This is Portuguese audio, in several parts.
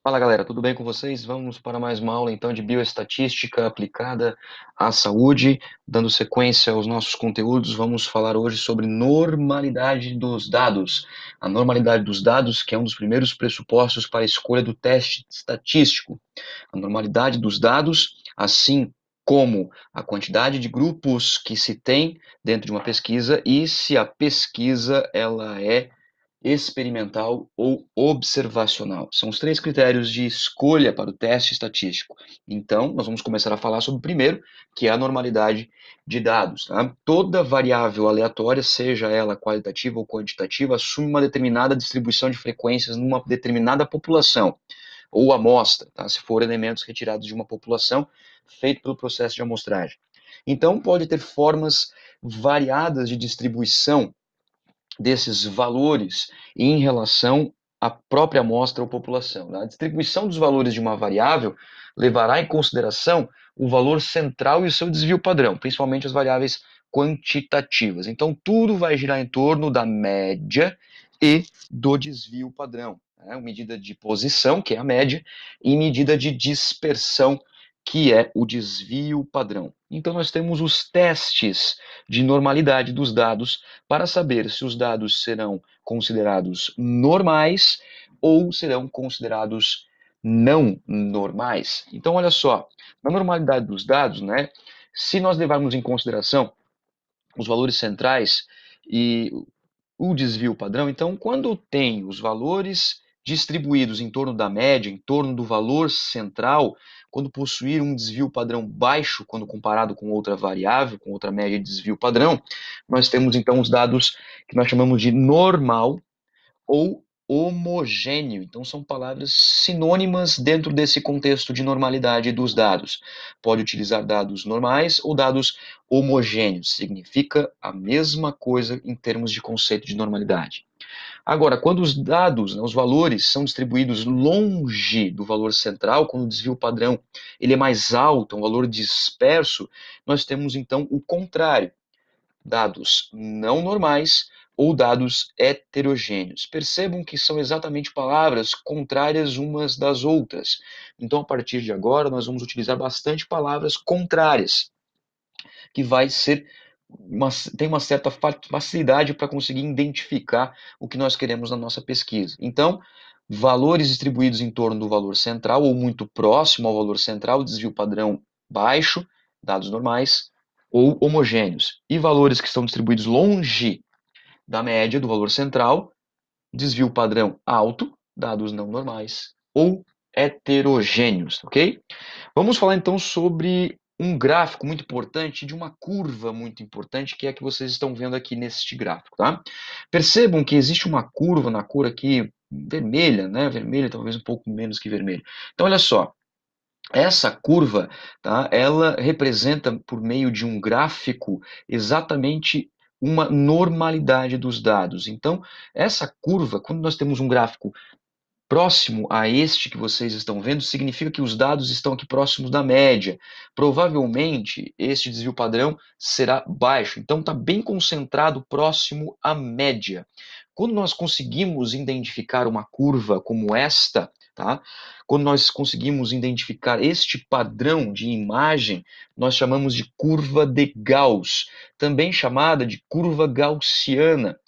Fala galera, tudo bem com vocês? Vamos para mais uma aula então de bioestatística aplicada à saúde. Dando sequência aos nossos conteúdos, vamos falar hoje sobre normalidade dos dados. A normalidade dos dados, que é um dos primeiros pressupostos para a escolha do teste estatístico. A normalidade dos dados, assim como a quantidade de grupos que se tem dentro de uma pesquisa e se a pesquisa ela é experimental ou observacional. São os três critérios de escolha para o teste estatístico. Então, nós vamos começar a falar sobre o primeiro, que é a normalidade de dados. Tá? Toda variável aleatória, seja ela qualitativa ou quantitativa, assume uma determinada distribuição de frequências numa determinada população ou amostra, tá? se for elementos retirados de uma população feito pelo processo de amostragem. Então, pode ter formas variadas de distribuição desses valores em relação à própria amostra ou população. Né? A distribuição dos valores de uma variável levará em consideração o valor central e o seu desvio padrão, principalmente as variáveis quantitativas. Então, tudo vai girar em torno da média e do desvio padrão. Né? Medida de posição, que é a média, e medida de dispersão, que é o desvio padrão. Então, nós temos os testes de normalidade dos dados para saber se os dados serão considerados normais ou serão considerados não normais. Então, olha só, na normalidade dos dados, né, se nós levarmos em consideração os valores centrais e o desvio padrão, então, quando tem os valores distribuídos em torno da média, em torno do valor central, quando possuir um desvio padrão baixo, quando comparado com outra variável, com outra média de desvio padrão, nós temos então os dados que nós chamamos de normal ou homogêneo. Então, são palavras sinônimas dentro desse contexto de normalidade dos dados. Pode utilizar dados normais ou dados homogêneos. Significa a mesma coisa em termos de conceito de normalidade. Agora, quando os dados, né, os valores, são distribuídos longe do valor central, quando o desvio padrão ele é mais alto, um valor disperso, nós temos então o contrário. Dados não normais ou dados heterogêneos. Percebam que são exatamente palavras contrárias umas das outras. Então, a partir de agora, nós vamos utilizar bastante palavras contrárias, que vai ser uma, tem uma certa facilidade para conseguir identificar o que nós queremos na nossa pesquisa. Então, valores distribuídos em torno do valor central ou muito próximo ao valor central, desvio padrão baixo, dados normais ou homogêneos. E valores que estão distribuídos longe da média do valor central, desvio padrão alto, dados não normais ou heterogêneos, ok? Vamos falar então sobre um gráfico muito importante de uma curva muito importante, que é a que vocês estão vendo aqui neste gráfico, tá? Percebam que existe uma curva na cor aqui vermelha, né? Vermelha, talvez um pouco menos que vermelho. Então, olha só. Essa curva, tá? Ela representa por meio de um gráfico exatamente uma normalidade dos dados. Então, essa curva, quando nós temos um gráfico próximo a este que vocês estão vendo significa que os dados estão aqui próximos da média. Provavelmente este desvio padrão será baixo, então está bem concentrado próximo à média. Quando nós conseguimos identificar uma curva como esta, tá? quando nós conseguimos identificar este padrão de imagem, nós chamamos de curva de Gauss, também chamada de curva gaussiana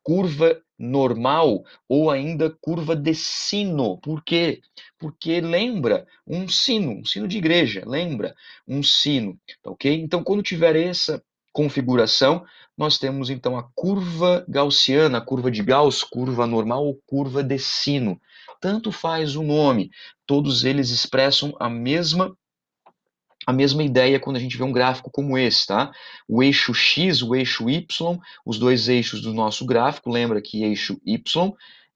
curva normal ou ainda curva de sino. Por quê? Porque lembra um sino, um sino de igreja, lembra um sino, tá ok? Então, quando tiver essa configuração, nós temos então a curva gaussiana, a curva de Gauss, curva normal ou curva de sino. Tanto faz o nome, todos eles expressam a mesma a mesma ideia quando a gente vê um gráfico como esse, tá? O eixo x, o eixo y, os dois eixos do nosso gráfico, lembra que eixo y,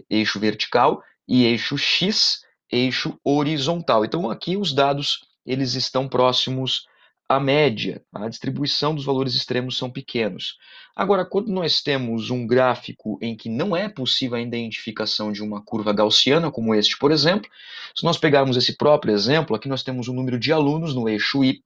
eixo vertical, e eixo x, eixo horizontal. Então aqui os dados eles estão próximos a média, tá? a distribuição dos valores extremos são pequenos. Agora, quando nós temos um gráfico em que não é possível a identificação de uma curva gaussiana, como este, por exemplo, se nós pegarmos esse próprio exemplo, aqui nós temos o um número de alunos no eixo Y,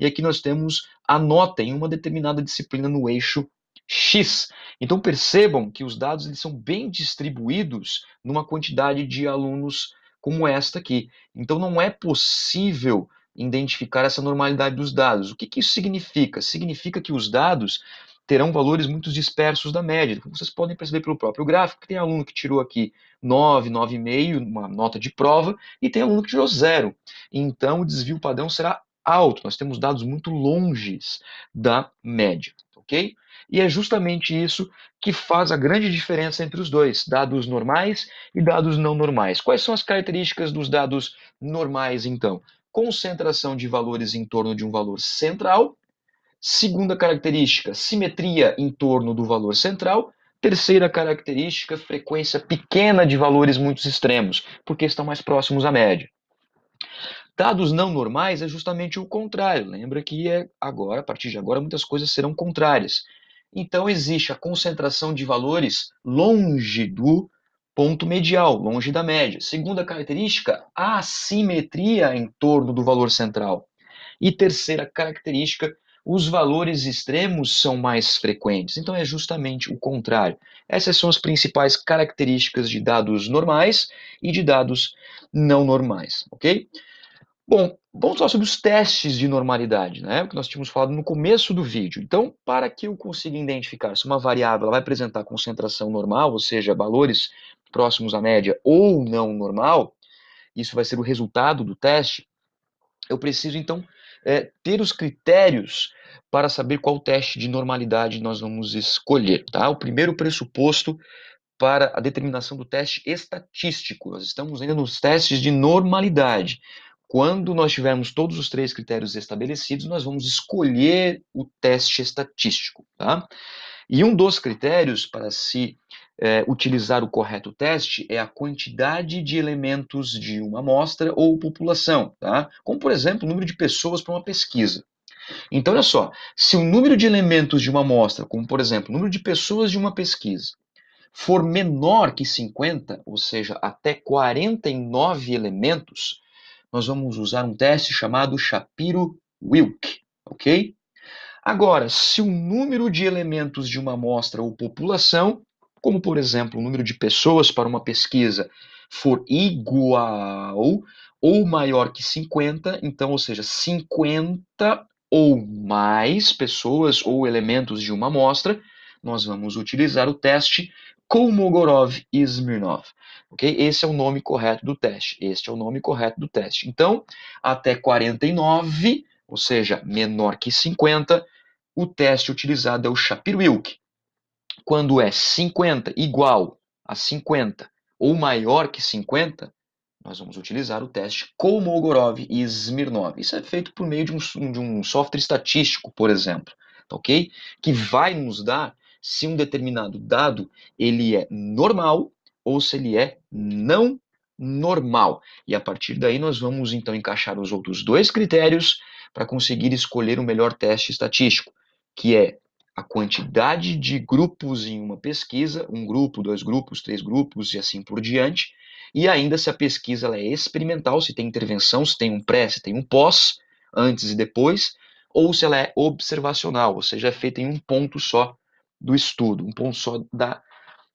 e aqui nós temos a nota em uma determinada disciplina no eixo X. Então percebam que os dados eles são bem distribuídos numa quantidade de alunos como esta aqui. Então não é possível identificar essa normalidade dos dados. O que, que isso significa? Significa que os dados terão valores muito dispersos da média. Como vocês podem perceber pelo próprio gráfico, tem aluno que tirou aqui 9, 9,5, uma nota de prova, e tem aluno que tirou zero. Então, o desvio padrão será alto. Nós temos dados muito longes da média, ok? E é justamente isso que faz a grande diferença entre os dois, dados normais e dados não normais. Quais são as características dos dados normais, então? concentração de valores em torno de um valor central. Segunda característica, simetria em torno do valor central. Terceira característica, frequência pequena de valores muito extremos, porque estão mais próximos à média. Dados não normais é justamente o contrário. Lembra que é agora, a partir de agora, muitas coisas serão contrárias. Então existe a concentração de valores longe do ponto medial, longe da média. Segunda característica, a assimetria em torno do valor central. E terceira característica, os valores extremos são mais frequentes. Então é justamente o contrário. Essas são as principais características de dados normais e de dados não normais, ok? Bom, vamos falar sobre os testes de normalidade, né? Que nós tínhamos falado no começo do vídeo. Então, para que eu consiga identificar se uma variável vai apresentar concentração normal, ou seja, valores próximos à média ou não normal, isso vai ser o resultado do teste, eu preciso então é, ter os critérios para saber qual teste de normalidade nós vamos escolher. Tá? O primeiro pressuposto para a determinação do teste estatístico, nós estamos ainda nos testes de normalidade. Quando nós tivermos todos os três critérios estabelecidos, nós vamos escolher o teste estatístico. Tá? E um dos critérios para se é, utilizar o correto teste é a quantidade de elementos de uma amostra ou população, tá? como por exemplo o número de pessoas para uma pesquisa. Então, olha só, se o número de elementos de uma amostra, como por exemplo o número de pessoas de uma pesquisa, for menor que 50, ou seja, até 49 elementos, nós vamos usar um teste chamado Shapiro-Wilk, ok? Agora, se o número de elementos de uma amostra ou população como por exemplo o número de pessoas para uma pesquisa for igual ou maior que 50, então, ou seja, 50 ou mais pessoas ou elementos de uma amostra, nós vamos utilizar o teste Kolmogorov-Smirnov. Okay? Esse é o nome correto do teste. Este é o nome correto do teste. Então, até 49, ou seja, menor que 50, o teste utilizado é o Shapiro-Wilk quando é 50 igual a 50 ou maior que 50, nós vamos utilizar o teste Kolmogorov e Smirnov. Isso é feito por meio de um, de um software estatístico, por exemplo, tá ok? Que vai nos dar se um determinado dado ele é normal ou se ele é não normal. E a partir daí nós vamos então encaixar os outros dois critérios para conseguir escolher o melhor teste estatístico, que é a quantidade de grupos em uma pesquisa, um grupo, dois grupos, três grupos e assim por diante, e ainda se a pesquisa é experimental, se tem intervenção, se tem um pré, se tem um pós, antes e depois, ou se ela é observacional, ou seja, é feita em um ponto só do estudo, um ponto só da,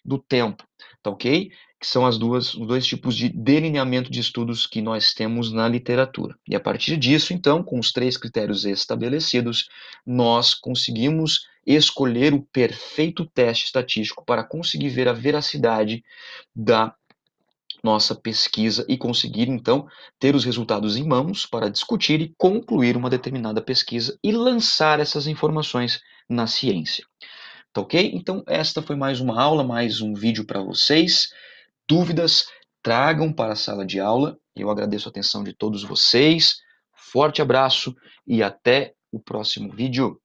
do tempo, tá ok? que são as duas, os dois tipos de delineamento de estudos que nós temos na literatura. E a partir disso, então, com os três critérios estabelecidos, nós conseguimos escolher o perfeito teste estatístico para conseguir ver a veracidade da nossa pesquisa e conseguir, então, ter os resultados em mãos para discutir e concluir uma determinada pesquisa e lançar essas informações na ciência. Tá ok? Então, esta foi mais uma aula, mais um vídeo para vocês dúvidas, tragam para a sala de aula. Eu agradeço a atenção de todos vocês. Forte abraço e até o próximo vídeo.